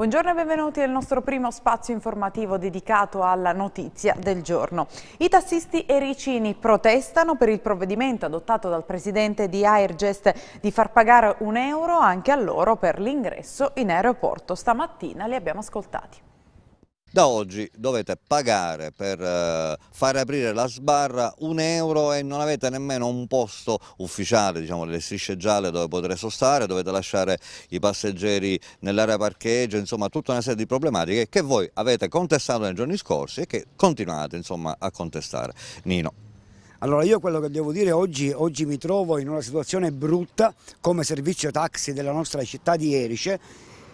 Buongiorno e benvenuti nel nostro primo spazio informativo dedicato alla notizia del giorno. I tassisti ericini protestano per il provvedimento adottato dal presidente di Airgest di far pagare un euro anche a loro per l'ingresso in aeroporto. Stamattina li abbiamo ascoltati. Da oggi dovete pagare per eh, fare aprire la sbarra un euro e non avete nemmeno un posto ufficiale, diciamo, delle strisce gialle dove poter sostare, dovete lasciare i passeggeri nell'area parcheggio, insomma tutta una serie di problematiche che voi avete contestato nei giorni scorsi e che continuate insomma, a contestare. Nino. Allora io quello che devo dire oggi, oggi mi trovo in una situazione brutta come servizio taxi della nostra città di Erice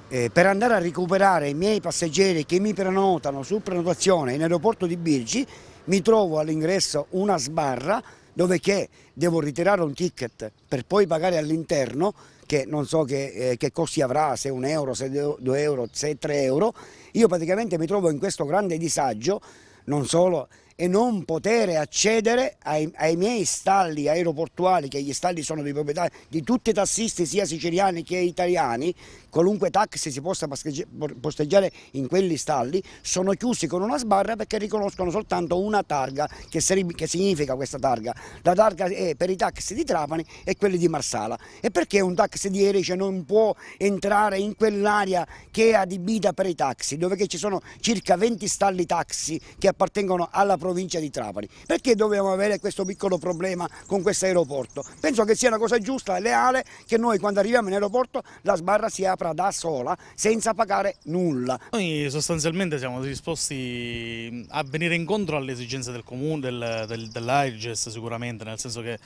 eh, per andare a recuperare i miei passeggeri che mi prenotano su prenotazione in aeroporto di Birgi, mi trovo all'ingresso una sbarra dove che devo ritirare un ticket per poi pagare all'interno che non so che, eh, che, costi avrà, se un euro, se due euro, se tre euro, io praticamente mi trovo in questo grande disagio, non solo, e non poter accedere ai, ai, miei stalli aeroportuali, che gli stalli sono di proprietà di tutti i tassisti, sia siciliani che italiani, qualunque taxi si possa posteggiare in quegli stalli sono chiusi con una sbarra perché riconoscono soltanto una targa che, che significa questa targa la targa è per i taxi di Trapani e quelli di Marsala e perché un taxi di Erice non può entrare in quell'area che è adibita per i taxi dove ci sono circa 20 stalli taxi che appartengono alla provincia di Trapani perché dobbiamo avere questo piccolo problema con questo aeroporto penso che sia una cosa giusta e leale che noi quando arriviamo in aeroporto la sbarra si apra compra da sola senza pagare nulla. Noi sostanzialmente siamo disposti mm, a venire incontro alle esigenze del comune, del, del, dell'AIGES sicuramente, nel senso che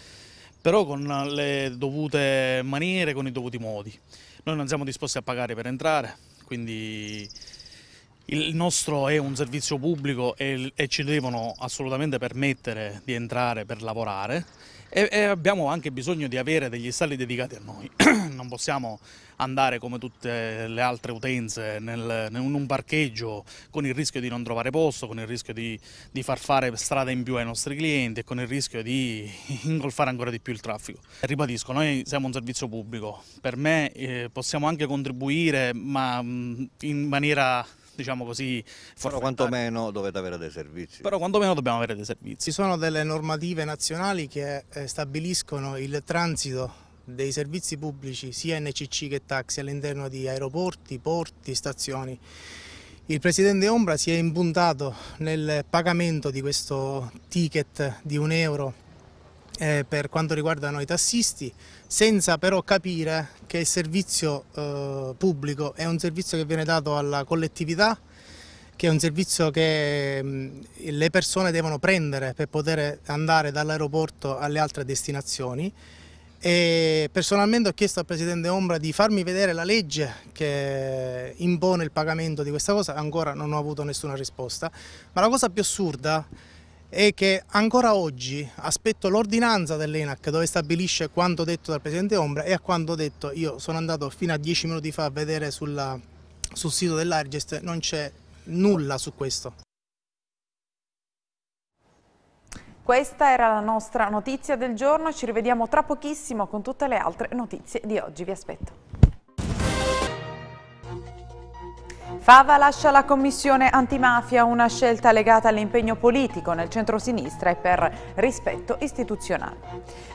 però con le dovute maniere, con i dovuti modi. Noi non siamo disposti a pagare per entrare, quindi il nostro è un servizio pubblico e, e ci devono assolutamente permettere di entrare per lavorare e, e abbiamo anche bisogno di avere degli stalli dedicati a noi. non possiamo andare come tutte le altre utenze nel, in un parcheggio con il rischio di non trovare posto, con il rischio di, di far fare strada in più ai nostri clienti e con il rischio di ingolfare ancora di più il traffico. Ribadisco, noi siamo un servizio pubblico, per me eh, possiamo anche contribuire ma mm, in maniera diciamo così... Però quantomeno dovete avere dei servizi. Però quantomeno dobbiamo avere dei servizi. Ci sono delle normative nazionali che eh, stabiliscono il transito dei servizi pubblici sia NCC che taxi all'interno di aeroporti, porti, stazioni. Il presidente Ombra si è impuntato nel pagamento di questo ticket di un euro eh, per quanto riguarda noi tassisti, senza però capire che il servizio eh, pubblico è un servizio che viene dato alla collettività, che è un servizio che mh, mm, le persone devono prendere per poter andare dall'aeroporto alle altre destinazioni. E personalmente ho chiesto al Presidente Ombra di farmi vedere la legge che impone il pagamento di questa cosa, ancora non ho avuto nessuna risposta, ma la cosa più assurda è che ancora oggi aspetto l'ordinanza dell'ENAC dove stabilisce quanto detto dal Presidente Ombra e a quanto detto io sono andato fino a dieci minuti fa a vedere sulla, sul sito dell'Argest, non c'è nulla su questo. Questa era la nostra notizia del giorno, ci rivediamo tra pochissimo con tutte le altre notizie di oggi, vi aspetto. Fava lascia la commissione antimafia, una scelta legata all'impegno politico nel centro-sinistra e per rispetto istituzionale.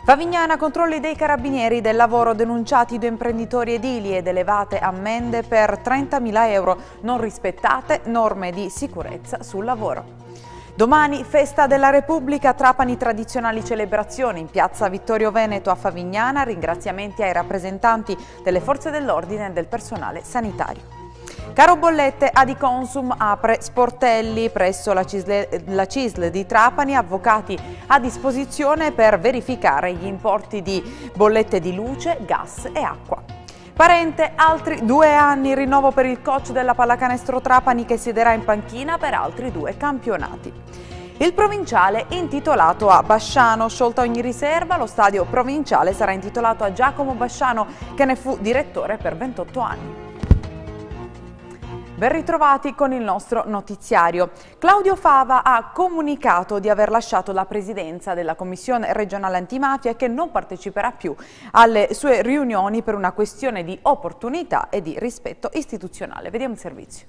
Favignana controlli dei carabinieri del lavoro denunciati due imprenditori edili ed elevate ammende per 30.000 euro non rispettate norme di sicurezza sul lavoro. Domani festa della Repubblica, Trapani tradizionali celebrazioni in piazza Vittorio Veneto a Favignana, ringraziamenti ai rappresentanti delle forze dell'ordine e del personale sanitario. Caro bollette, Adiconsum apre sportelli presso la CISL, la CISL, di Trapani, avvocati a disposizione per verificare gli importi di bollette di luce, gas e acqua. Parente, altri due anni rinnovo per il coach della pallacanestro Trapani che siederà in panchina per altri due campionati. Il provinciale intitolato a Basciano, sciolta ogni riserva, lo stadio provinciale sarà intitolato a Giacomo Basciano che ne fu direttore per 28 anni. Ben ritrovati con il nostro notiziario. Claudio Fava ha comunicato di aver lasciato la presidenza della Commissione regionale antimafia e che non parteciperà più alle sue riunioni per una questione di opportunità e di rispetto istituzionale. Vediamo il servizio.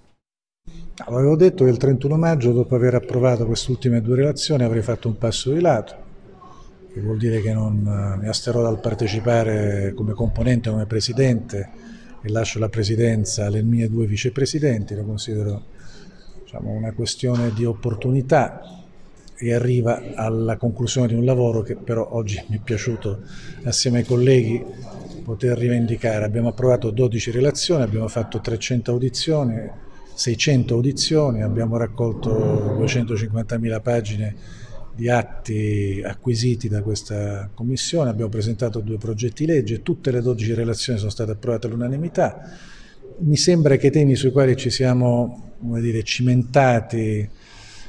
Avevo detto che il 31 maggio, dopo aver approvato queste ultime due relazioni, avrei fatto un passo di lato, che vuol dire che non eh, mi asterò dal partecipare come componente, come presidente e lascio la presidenza alle mie due vicepresidenti, lo considero diciamo, una questione di opportunità e arriva alla conclusione di un lavoro che però oggi mi è piaciuto assieme ai colleghi poter rivendicare. Abbiamo approvato 12 relazioni, abbiamo fatto 300 audizioni, 600 audizioni, abbiamo raccolto 250.000 pagine di atti acquisiti da questa commissione, abbiamo presentato due progetti legge, tutte le 12 relazioni sono state approvate all'unanimità. Mi sembra che i temi sui quali ci siamo dire, cimentati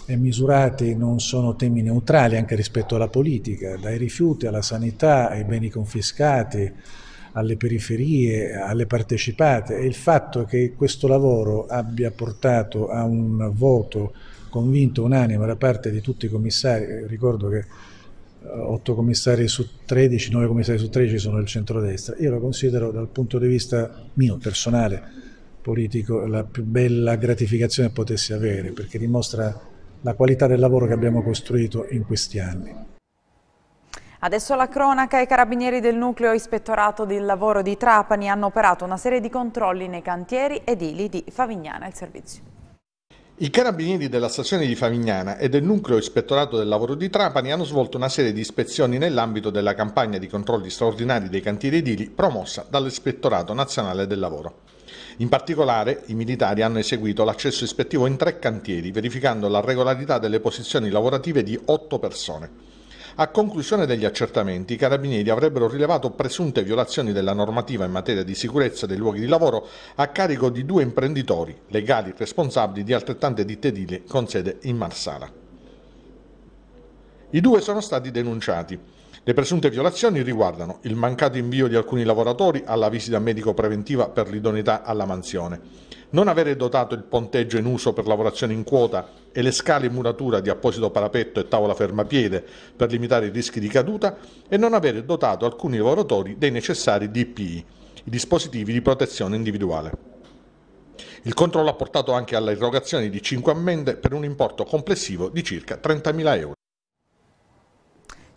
e misurati non sono temi neutrali anche rispetto alla politica, dai rifiuti alla sanità, ai beni confiscati, alle periferie, alle partecipate e il fatto che questo lavoro abbia portato a un voto convinto, unanime da parte di tutti i commissari, ricordo che 8 eh, commissari su 13, 9 commissari su 13 sono del centrodestra, io la considero dal punto di vista mio, personale, politico, la più bella gratificazione che potessi avere, perché dimostra la qualità del lavoro che abbiamo costruito in questi anni. Adesso la cronaca, i carabinieri del nucleo ispettorato del lavoro di Trapani hanno operato una serie di controlli nei cantieri edili di Favignana, il servizio. I carabinieri della stazione di Favignana e del nucleo ispettorato del lavoro di Trapani hanno svolto una serie di ispezioni nell'ambito della campagna di controlli straordinari dei cantieri edili promossa dall'Ispettorato Nazionale del Lavoro. In particolare, i militari hanno eseguito l'accesso ispettivo in tre cantieri, verificando la regolarità delle posizioni lavorative di otto persone. A conclusione degli accertamenti, i carabinieri avrebbero rilevato presunte violazioni della normativa in materia di sicurezza dei luoghi di lavoro a carico di due imprenditori, legali responsabili di altrettante ditte edili con sede in Marsala. I due sono stati denunciati. Le presunte violazioni riguardano il mancato invio di alcuni lavoratori alla visita medico preventiva per l'idoneità alla mansione, non avere dotato il ponteggio in uso per lavorazione in quota e le scale in muratura di apposito parapetto e tavola fermapiede per limitare i rischi di caduta e non avere dotato alcuni lavoratori dei necessari DPI, i dispositivi di protezione individuale. Il controllo ha portato anche alla irrogazione di 5 ammende per un importo complessivo di circa 30.000 euro.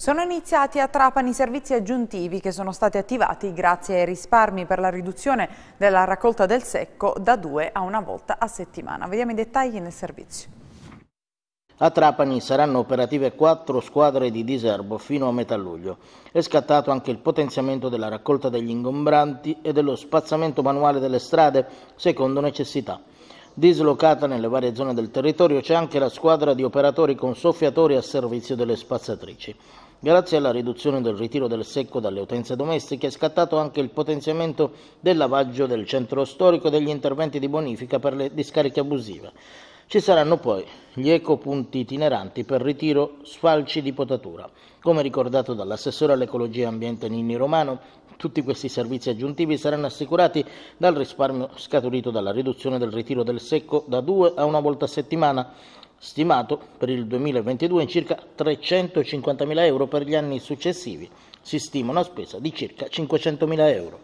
Sono iniziati a Trapani servizi aggiuntivi che sono stati attivati grazie ai risparmi per la riduzione della raccolta del secco da due a una volta a settimana. Vediamo i dettagli nel servizio. A Trapani saranno operative quattro squadre di diserbo fino a metà luglio. È scattato anche il potenziamento della raccolta degli ingombranti e dello spazzamento manuale delle strade secondo necessità. Dislocata nelle varie zone del territorio c'è anche la squadra di operatori con soffiatori a servizio delle spazzatrici. Grazie alla riduzione del ritiro del secco dalle utenze domestiche è scattato anche il potenziamento del lavaggio del centro storico e degli interventi di bonifica per le discariche abusive. Ci saranno poi gli ecopunti itineranti per ritiro sfalci di potatura. Come ricordato dall'assessore all'ecologia e ambiente Nini Romano, tutti questi servizi aggiuntivi saranno assicurati dal risparmio scaturito dalla riduzione del ritiro del secco da due a una volta a settimana stimato per il 2022 in circa 350.000 euro per gli anni successivi. Si stima una spesa di circa 500.000 euro.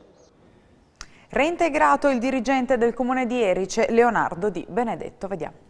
Reintegrato il dirigente del comune di Erice, Leonardo Di Benedetto. Vediamo.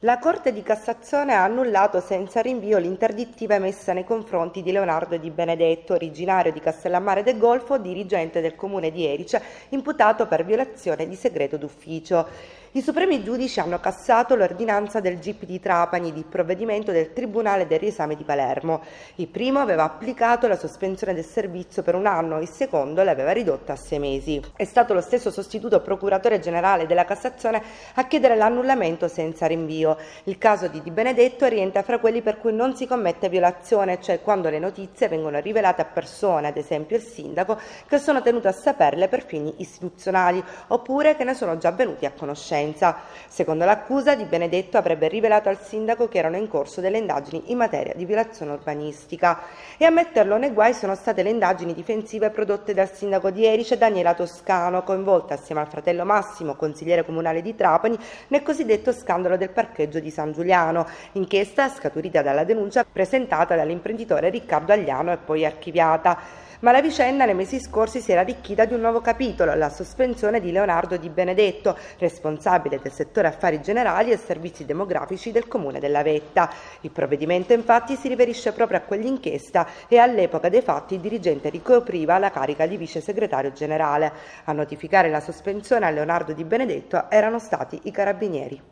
La Corte di Cassazione ha annullato senza rinvio l'interdittiva emessa nei confronti di Leonardo Di Benedetto, originario di Castellammare del Golfo, dirigente del comune di Erice, imputato per violazione di segreto d'ufficio. I supremi giudici hanno cassato l'ordinanza del GP di Trapani di provvedimento del Tribunale del riesame di Palermo. Il primo aveva applicato la sospensione del servizio per un anno, il secondo l'aveva ridotta a sei mesi. È stato lo stesso sostituto procuratore generale della Cassazione a chiedere l'annullamento senza rinvio. Il caso di Di Benedetto rientra fra quelli per cui non si commette violazione, cioè quando le notizie vengono rivelate a persone, ad esempio il sindaco, che sono tenute a saperle per fini istituzionali oppure che ne sono già venuti a conoscenza conoscenza. Secondo l'accusa, Di Benedetto avrebbe rivelato al sindaco che erano in corso delle indagini in materia di violazione urbanistica. E a metterlo nei guai sono state le indagini difensive prodotte dal sindaco di Erice Daniela Toscano, coinvolta assieme al fratello Massimo, consigliere comunale di Trapani, nel cosiddetto scandalo del parcheggio di San Giuliano, inchiesta scaturita dalla denuncia presentata dall'imprenditore Riccardo Agliano e poi archiviata. Ma la vicenda nei mesi scorsi si era arricchita di un nuovo capitolo, la sospensione di Leonardo Di Benedetto, responsabile del settore affari generali e servizi demografici del comune della Vetta. Il provvedimento infatti si riferisce proprio a quell'inchiesta e all'epoca dei fatti il dirigente ricopriva la carica di vice segretario generale. A notificare la sospensione a Leonardo Di Benedetto erano stati i carabinieri.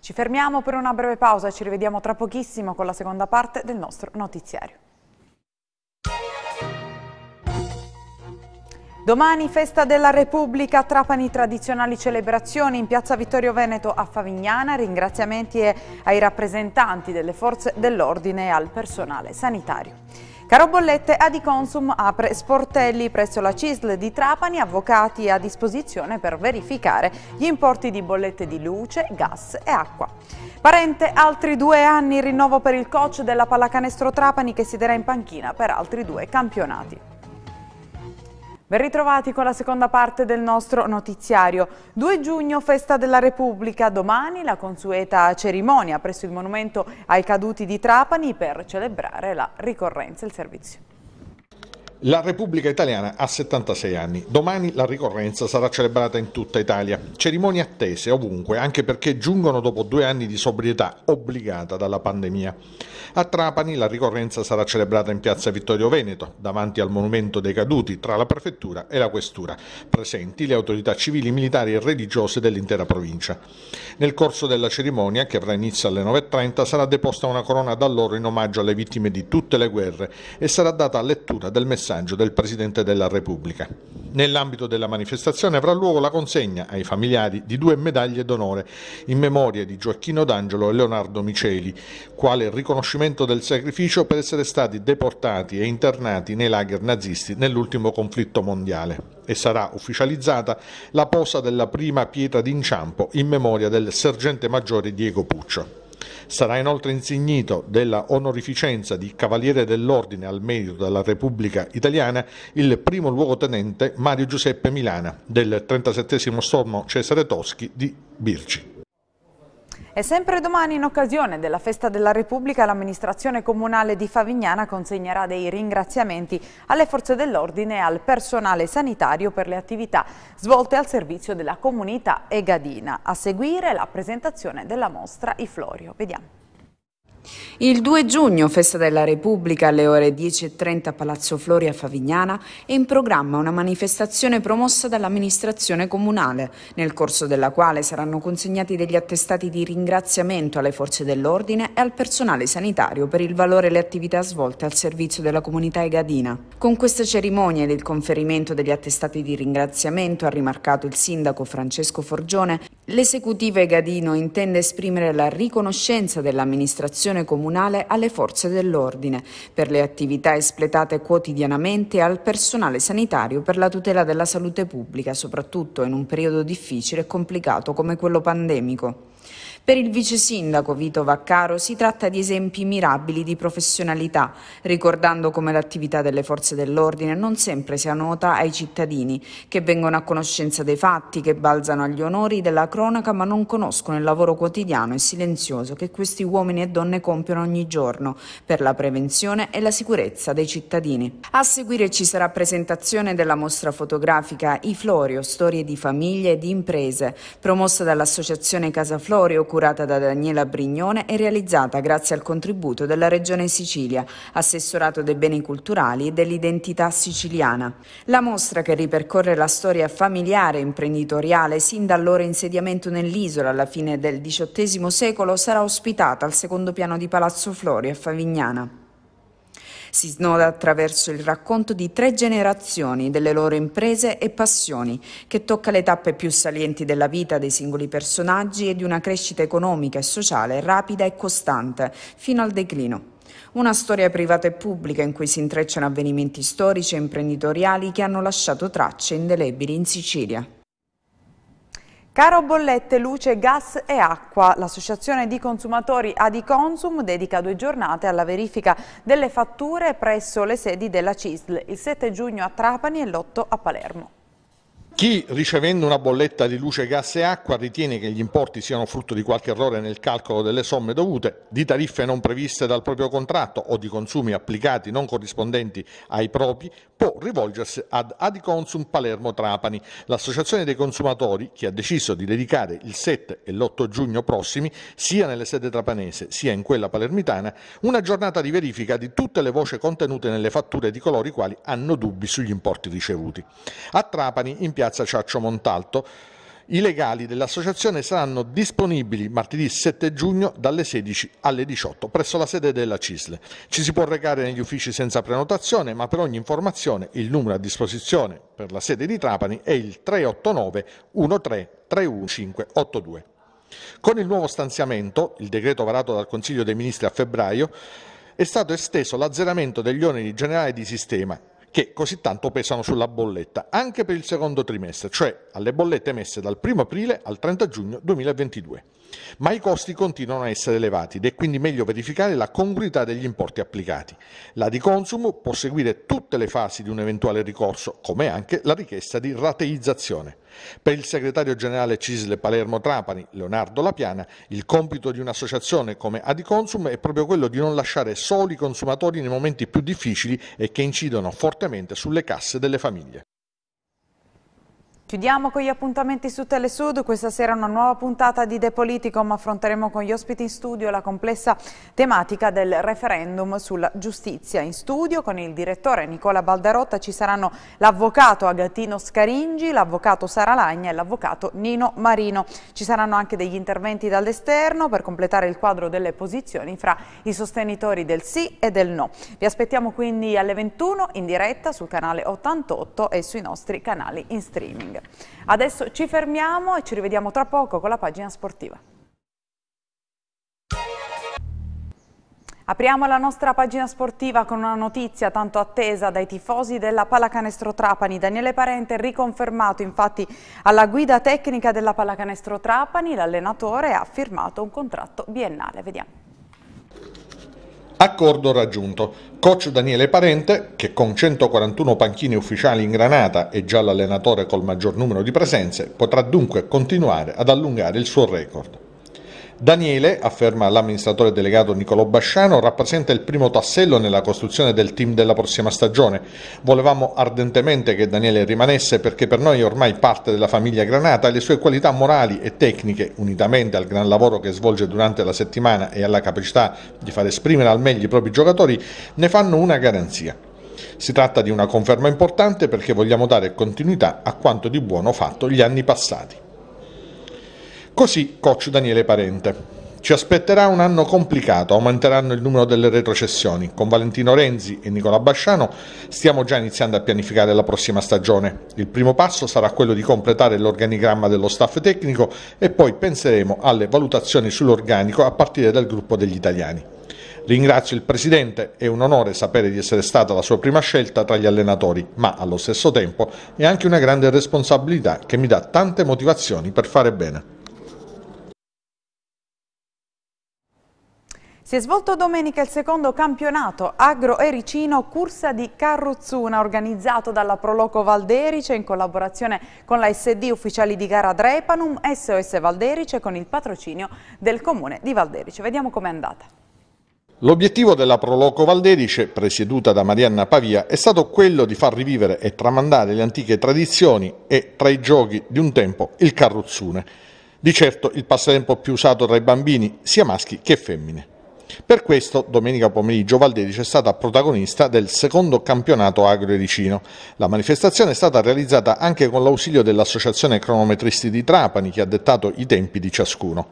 Ci fermiamo per una breve pausa, e ci rivediamo tra pochissimo con la seconda parte del nostro notiziario. Domani festa della Repubblica, Trapani tradizionali celebrazioni in piazza Vittorio Veneto a Favignana, ringraziamenti ai rappresentanti delle forze dell'ordine e al personale sanitario. Caro Bollette, Adiconsum apre sportelli presso la CISL di Trapani, avvocati a disposizione per verificare gli importi di bollette di luce, gas e acqua. Parente, altri due anni rinnovo per il coach della pallacanestro Trapani che siederà in panchina per altri due campionati. Ben ritrovati con la seconda parte del nostro notiziario. 2 giugno, festa della Repubblica, domani la consueta cerimonia presso il monumento ai caduti di Trapani per celebrare la ricorrenza e il servizio. La Repubblica Italiana ha 76 anni. Domani la ricorrenza sarà celebrata in tutta Italia. Cerimonie attese ovunque, anche perché giungono dopo due anni di sobrietà obbligata dalla pandemia. A Trapani la ricorrenza sarà celebrata in piazza Vittorio Veneto, davanti al Monumento dei Caduti, tra la Prefettura e la Questura, presenti le autorità civili, militari e religiose dell'intera provincia. Nel corso della cerimonia, che avrà inizio alle 9.30, sarà deposta una corona d'alloro in omaggio alle vittime di tutte le guerre e sarà data lettura del messaggio messaggio del Presidente della Repubblica. Nell'ambito della manifestazione avrà luogo la consegna ai familiari di due medaglie d'onore in memoria di Gioacchino D'Angelo e Leonardo Miceli, quale riconoscimento del sacrificio per essere stati deportati e internati nei lager nazisti nell'ultimo conflitto mondiale e sarà ufficializzata la posa della prima pietra d'inciampo in memoria del sergente maggiore Diego Puccio. Sarà inoltre insignito della onorificenza di Cavaliere dell'Ordine al Merito della Repubblica Italiana il primo luogotenente Mario Giuseppe Milana del 37 stormo Cesare Toschi di Birci. E sempre domani in occasione della Festa della Repubblica l'amministrazione comunale di Favignana consegnerà dei ringraziamenti alle forze dell'ordine e al personale sanitario per le attività svolte al servizio della comunità egadina. A seguire la presentazione della mostra I Florio. Vediamo. Il 2 giugno, festa della Repubblica alle ore 10.30 a Palazzo Flori a Favignana, è in programma una manifestazione promossa dall'amministrazione comunale, nel corso della quale saranno consegnati degli attestati di ringraziamento alle forze dell'ordine e al personale sanitario per il valore e le attività svolte al servizio della comunità egadina. Con questa cerimonia ed il conferimento degli attestati di ringraziamento ha rimarcato il sindaco Francesco Forgione L'esecutivo Egadino intende esprimere la riconoscenza dell'amministrazione comunale alle forze dell'ordine per le attività espletate quotidianamente e al personale sanitario per la tutela della salute pubblica, soprattutto in un periodo difficile e complicato come quello pandemico. Per il vice sindaco Vito Vaccaro si tratta di esempi mirabili di professionalità, ricordando come l'attività delle forze dell'ordine non sempre sia nota ai cittadini, che vengono a conoscenza dei fatti, che balzano agli onori della cronaca ma non conoscono il lavoro quotidiano e silenzioso che questi uomini e donne compiono ogni giorno per la prevenzione e la sicurezza dei cittadini. A seguire ci sarà presentazione della mostra fotografica I Florio, storie di famiglie e di imprese, promossa dall'Associazione Casa Florio, curata da Daniela Brignone e realizzata grazie al contributo della Regione Sicilia, assessorato dei beni culturali e dell'identità siciliana. La mostra che ripercorre la storia familiare e imprenditoriale sin dal loro insediamento nell'isola alla fine del XVIII secolo sarà ospitata al secondo piano di Palazzo Flori a Favignana si snoda attraverso il racconto di tre generazioni delle loro imprese e passioni, che tocca le tappe più salienti della vita dei singoli personaggi e di una crescita economica e sociale rapida e costante, fino al declino. Una storia privata e pubblica in cui si intrecciano avvenimenti storici e imprenditoriali che hanno lasciato tracce indelebili in Sicilia. Caro bollette, luce, gas e acqua, l'associazione di consumatori Adiconsum dedica due giornate alla verifica delle fatture presso le sedi della CISL, il 7 giugno a Trapani e l'8 a Palermo. Chi ricevendo una bolletta di luce, gas e acqua ritiene che gli importi siano frutto di qualche errore nel calcolo delle somme dovute, di tariffe non previste dal proprio contratto o di consumi applicati non corrispondenti ai propri, può rivolgersi ad Adiconsum Palermo Trapani, l'associazione dei consumatori che ha deciso di dedicare il 7 e l'8 giugno prossimi, sia nelle sede trapanese sia in quella palermitana, una giornata di verifica di tutte le voci contenute nelle fatture di coloro i quali hanno dubbi sugli importi ricevuti. A Trapani, in piazza piazza Ciaccio Montalto. I legali dell'associazione saranno disponibili martedì 7 giugno dalle 16 alle 18 presso la sede della CISL. Ci si può recare negli uffici senza prenotazione, ma per ogni informazione il numero a disposizione per la sede di Trapani è il 389 1331582. Con il nuovo stanziamento, il decreto varato dal Consiglio dei Ministri a febbraio, è stato esteso l'azzeramento degli oneri generali di sistema che così tanto pesano sulla bolletta anche per il secondo trimestre, cioè alle bollette emesse dal 1 aprile al 30 giugno 2022 ma i costi continuano a essere elevati ed è quindi meglio verificare la congruità degli importi applicati. La di Consum può seguire tutte le fasi di un eventuale ricorso, come anche la richiesta di rateizzazione. Per il segretario generale Cisle Palermo Trapani, Leonardo Lapiana, il compito di un'associazione come Adiconsum è proprio quello di non lasciare soli i consumatori nei momenti più difficili e che incidono fortemente sulle casse delle famiglie. Chiudiamo con gli appuntamenti su Telesud, questa sera una nuova puntata di The Politicum, affronteremo con gli ospiti in studio la complessa tematica del referendum sulla giustizia. In studio con il direttore Nicola Baldarotta ci saranno l'avvocato Agatino Scaringi, l'avvocato Sara Lagna e l'avvocato Nino Marino. Ci saranno anche degli interventi dall'esterno per completare il quadro delle posizioni fra i sostenitori del sì e del no. Vi aspettiamo quindi alle 21 in diretta sul canale 88 e sui nostri canali in streaming. Sporting. Adesso ci fermiamo e ci rivediamo tra poco con la pagina sportiva. Apriamo la nostra pagina sportiva con una notizia tanto attesa dai tifosi della Pallacanestro Trapani. Daniele Parente riconfermato infatti alla guida tecnica della Pallacanestro Trapani, l'allenatore ha firmato un contratto biennale. Vediamo. Accordo raggiunto. Coach Daniele Parente, che con 141 panchine ufficiali in Granata e già l'allenatore col maggior numero di presenze, potrà dunque continuare ad allungare il suo record. Daniele, afferma l'amministratore delegato Nicolò Basciano, rappresenta il primo tassello nella costruzione del team della prossima stagione. Volevamo ardentemente che Daniele rimanesse perché per noi è ormai parte della famiglia Granata e le sue qualità morali e tecniche, unitamente al gran lavoro che svolge durante la settimana e alla capacità di far esprimere al meglio i propri giocatori, ne fanno una garanzia. Si tratta di una conferma importante perché vogliamo dare continuità a quanto di buono fatto gli anni passati. Così coach Daniele Parente. Ci aspetterà un anno complicato, aumenteranno il numero delle retrocessioni. Con Valentino Renzi e Nicola Basciano stiamo già iniziando a pianificare la prossima stagione. Il primo passo sarà quello di completare l'organigramma dello staff tecnico e poi penseremo alle valutazioni sull'organico a partire dal gruppo degli italiani. Ringrazio il Presidente, è un onore sapere di essere stata la sua prima scelta tra gli allenatori, ma allo stesso tempo è anche una grande responsabilità che mi dà tante motivazioni per fare bene. Si è svolto domenica il secondo campionato Agro Ericino corsa di Carruzzuna organizzato dalla Proloco Valderice in collaborazione con la SD Ufficiali di Gara Drepanum SOS Valderice con il patrocinio del Comune di Valderice. Vediamo com'è andata. L'obiettivo della Proloco Valderice, presieduta da Marianna Pavia, è stato quello di far rivivere e tramandare le antiche tradizioni e, tra i giochi di un tempo, il carrozzone. Di certo il passatempo più usato tra i bambini, sia maschi che femmine. Per questo, domenica pomeriggio, Valdedice è stata protagonista del secondo campionato agro ericino. La manifestazione è stata realizzata anche con l'ausilio dell'Associazione Cronometristi di Trapani, che ha dettato i tempi di ciascuno.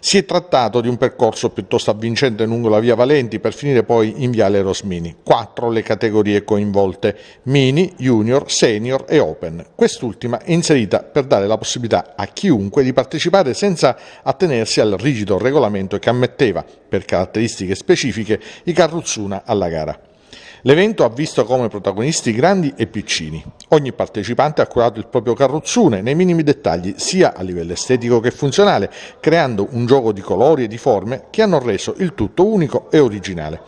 Si è trattato di un percorso piuttosto avvincente lungo la via Valenti per finire poi in viale Rosmini. Quattro le categorie coinvolte, mini, junior, senior e open. Quest'ultima è inserita per dare la possibilità a chiunque di partecipare senza attenersi al rigido regolamento che ammetteva, per caratteristiche specifiche, i carruzzuna alla gara. L'evento ha visto come protagonisti grandi e piccini. Ogni partecipante ha curato il proprio carrozzone nei minimi dettagli sia a livello estetico che funzionale, creando un gioco di colori e di forme che hanno reso il tutto unico e originale.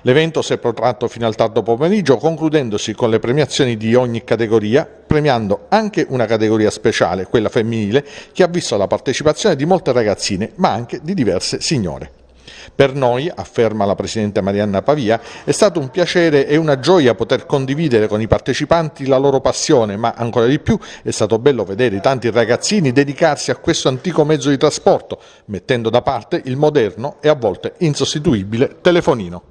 L'evento si è protratto fino al tardo pomeriggio, concludendosi con le premiazioni di ogni categoria, premiando anche una categoria speciale, quella femminile, che ha visto la partecipazione di molte ragazzine, ma anche di diverse signore. Per noi, afferma la Presidente Marianna Pavia, è stato un piacere e una gioia poter condividere con i partecipanti la loro passione, ma ancora di più è stato bello vedere i tanti ragazzini dedicarsi a questo antico mezzo di trasporto, mettendo da parte il moderno e a volte insostituibile telefonino.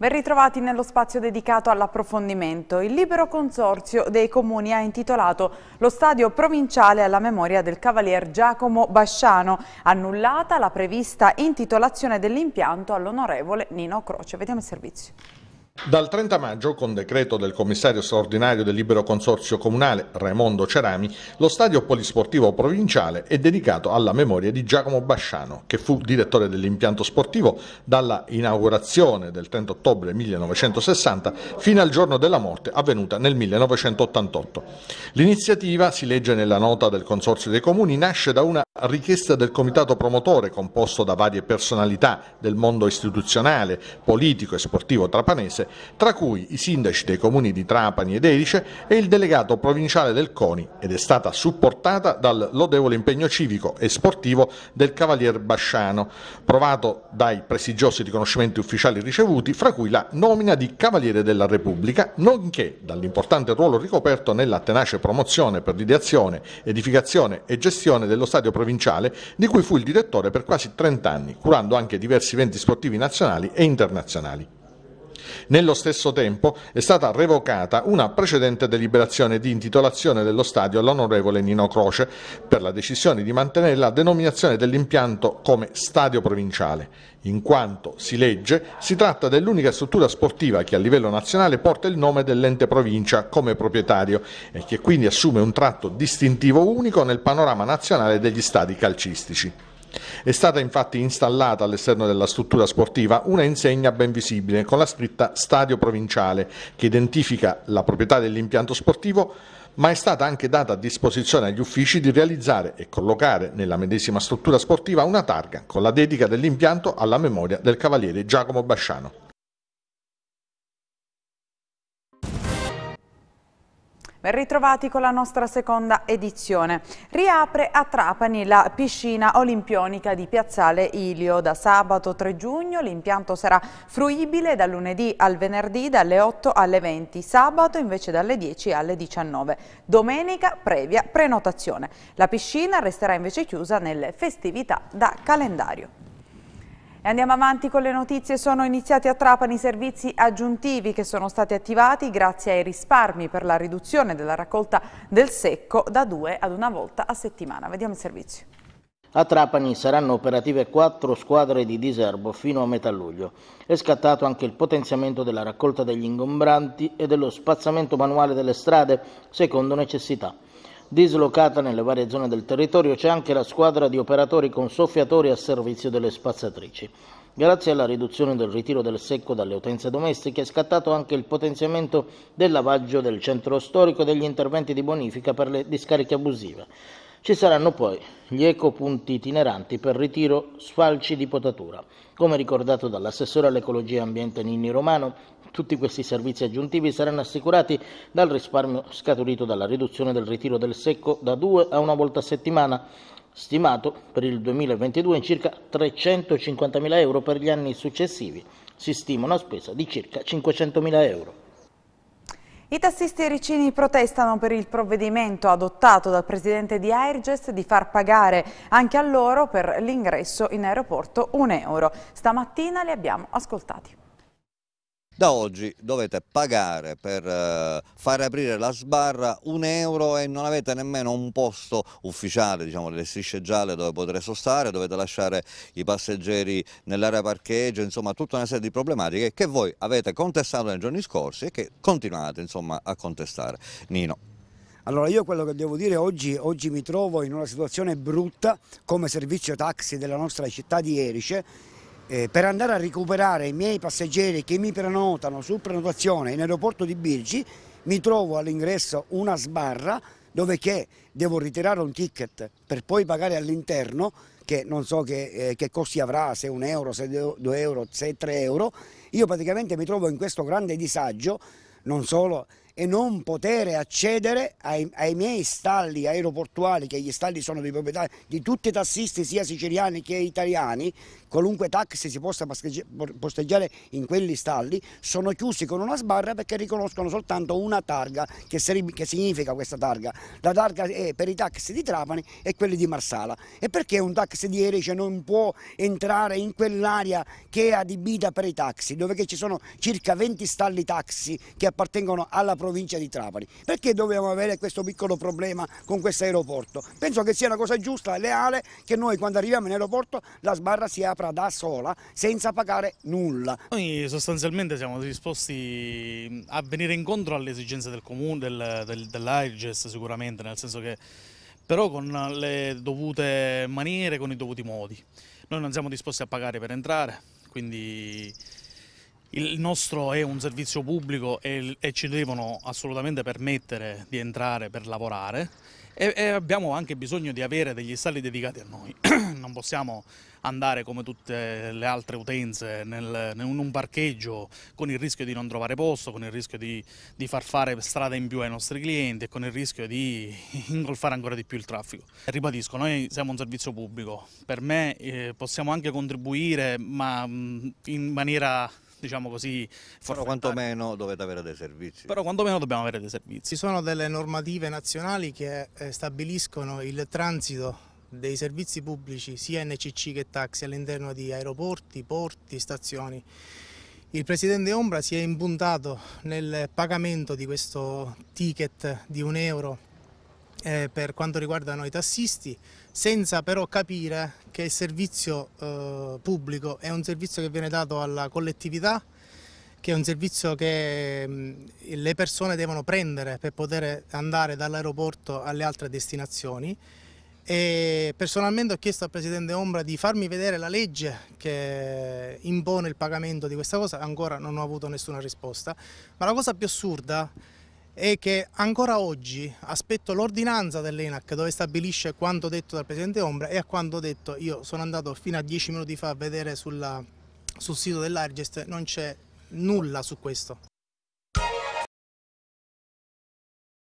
Ben ritrovati nello spazio dedicato all'approfondimento. Il libero consorzio dei comuni ha intitolato lo stadio provinciale alla memoria del cavalier Giacomo Basciano, annullata la prevista intitolazione dell'impianto all'onorevole Nino Croce. Vediamo il servizio. Dal 30 maggio, con decreto del commissario straordinario del libero consorzio comunale Raimondo Cerami, lo stadio polisportivo provinciale è dedicato alla memoria di Giacomo Basciano, che fu direttore dell'impianto sportivo dalla inaugurazione del 30 ottobre 1960 fino al giorno della morte avvenuta nel 1988. L'iniziativa, si legge nella nota del Consorzio dei Comuni, nasce da una richiesta del comitato promotore composto da varie personalità del mondo istituzionale, politico e sportivo trapanese tra cui i sindaci dei comuni di Trapani ed Erice e il delegato provinciale del CONI ed è stata supportata dal lodevole impegno civico e sportivo del Cavalier Basciano, provato dai prestigiosi riconoscimenti ufficiali ricevuti, fra cui la nomina di Cavaliere della Repubblica, nonché dall'importante ruolo ricoperto nella tenace promozione per l'ideazione, edificazione e gestione dello stadio provinciale, di cui fu il direttore per quasi 30 anni, curando anche diversi eventi sportivi nazionali e internazionali. Nello stesso tempo è stata revocata una precedente deliberazione di intitolazione dello stadio all'onorevole Nino Croce per la decisione di mantenere la denominazione dell'impianto come stadio provinciale, in quanto, si legge, si tratta dell'unica struttura sportiva che a livello nazionale porta il nome dell'ente provincia come proprietario e che quindi assume un tratto distintivo unico nel panorama nazionale degli stadi calcistici. È stata infatti installata all'esterno della struttura sportiva una insegna ben visibile con la scritta Stadio Provinciale che identifica la proprietà dell'impianto sportivo ma è stata anche data a disposizione agli uffici di realizzare e collocare nella medesima struttura sportiva una targa con la dedica dell'impianto alla memoria del cavaliere Giacomo Basciano. Ben ritrovati con la nostra seconda edizione. Riapre a Trapani la piscina olimpionica di Piazzale Ilio. Da sabato 3 giugno l'impianto sarà fruibile da lunedì al venerdì dalle 8 alle 20, sabato invece dalle 10 alle 19. Domenica previa prenotazione. La piscina resterà invece chiusa nelle festività da calendario. E andiamo avanti con le notizie, sono iniziati a Trapani i servizi aggiuntivi che sono stati attivati grazie ai risparmi per la riduzione della raccolta del secco da due ad una volta a settimana. Vediamo il servizio. A Trapani saranno operative quattro squadre di diserbo fino a metà luglio. È scattato anche il potenziamento della raccolta degli ingombranti e dello spazzamento manuale delle strade secondo necessità. Dislocata nelle varie zone del territorio c'è anche la squadra di operatori con soffiatori a servizio delle spazzatrici. Grazie alla riduzione del ritiro del secco dalle utenze domestiche è scattato anche il potenziamento del lavaggio del centro storico e degli interventi di bonifica per le discariche abusive. Ci saranno poi gli ecopunti itineranti per ritiro sfalci di potatura. Come ricordato dall'assessore all'ecologia e ambiente Ninni Romano, tutti questi servizi aggiuntivi saranno assicurati dal risparmio scaturito dalla riduzione del ritiro del secco da due a una volta a settimana, stimato per il 2022 in circa 350.000 euro per gli anni successivi. Si stima una spesa di circa 500.000 euro. I tassisti ericini protestano per il provvedimento adottato dal presidente di Airgest di far pagare anche a loro per l'ingresso in aeroporto un euro. Stamattina li abbiamo ascoltati. Da oggi dovete pagare per eh, fare aprire la sbarra un euro e non avete nemmeno un posto ufficiale, diciamo, delle strisce gialle dove poter sostare, dovete lasciare i passeggeri nell'area parcheggio, insomma tutta una serie di problematiche che voi avete contestato nei giorni scorsi e che continuate insomma, a contestare. Nino. Allora io quello che devo dire oggi, oggi mi trovo in una situazione brutta come servizio taxi della nostra città di Erice eh, per andare a recuperare i miei passeggeri che mi prenotano su prenotazione in aeroporto di Birgi, mi trovo all'ingresso una sbarra dove devo ritirare un ticket per poi pagare all'interno, che non so che, eh, che, costi avrà, se un euro, se due euro, se tre euro, io praticamente mi trovo in questo grande disagio, non solo e non poter accedere ai, ai, miei stalli aeroportuali, che gli stalli sono di proprietà di tutti i tassisti, sia siciliani che italiani, qualunque taxi si possa posteggiare in quegli stalli, sono chiusi con una sbarra perché riconoscono soltanto una targa, che, che significa questa targa? La targa è per i taxi di Trapani e quelli di Marsala. E perché un taxi di Erice non può entrare in quell'area che è adibita per i taxi, dove ci sono circa 20 stalli taxi che appartengono alla provincia? provincia di Trapani. Perché dobbiamo avere questo piccolo problema con questo aeroporto? Penso che sia una cosa giusta, leale, che noi quando arriviamo in aeroporto la sbarra si apra da sola senza pagare nulla. Noi sostanzialmente siamo disposti a venire incontro alle esigenze del comune, del, del, dell'AIRGES sicuramente, nel senso che però con le dovute maniere, con i dovuti modi. Noi non siamo disposti a pagare per entrare, quindi il nostro è un servizio pubblico e, e ci devono assolutamente permettere di entrare per lavorare e, e, abbiamo anche bisogno di avere degli stalli dedicati a noi. non possiamo andare come tutte le altre utenze nel, in un parcheggio con il rischio di non trovare posto, con il rischio di, di far fare strada in più ai nostri clienti e con il rischio di ingolfare ancora di più il traffico. Ribadisco, noi siamo un servizio pubblico, per me eh, possiamo anche contribuire ma mh, mm, in maniera diciamo così... Però quantomeno dovete avere dei servizi. Però quantomeno dobbiamo avere dei servizi. Ci sono delle normative nazionali che eh, stabiliscono il transito dei servizi pubblici sia NCC che taxi all'interno di aeroporti, porti, stazioni. Il presidente Ombra si è impuntato nel pagamento di questo ticket di un euro eh, per quanto riguarda noi tassisti, senza però capire che il servizio eh, pubblico è un servizio che viene dato alla collettività, che è un servizio che mh, mm, le persone devono prendere per poter andare dall'aeroporto alle altre destinazioni. E personalmente ho chiesto al Presidente Ombra di farmi vedere la legge che impone il pagamento di questa cosa, ancora non ho avuto nessuna risposta, ma la cosa più assurda è che ancora oggi aspetto l'ordinanza dell'ENAC dove stabilisce quanto detto dal Presidente Ombra e a quanto detto io sono andato fino a dieci minuti fa a vedere sulla, sul sito dell'Argest, non c'è nulla su questo.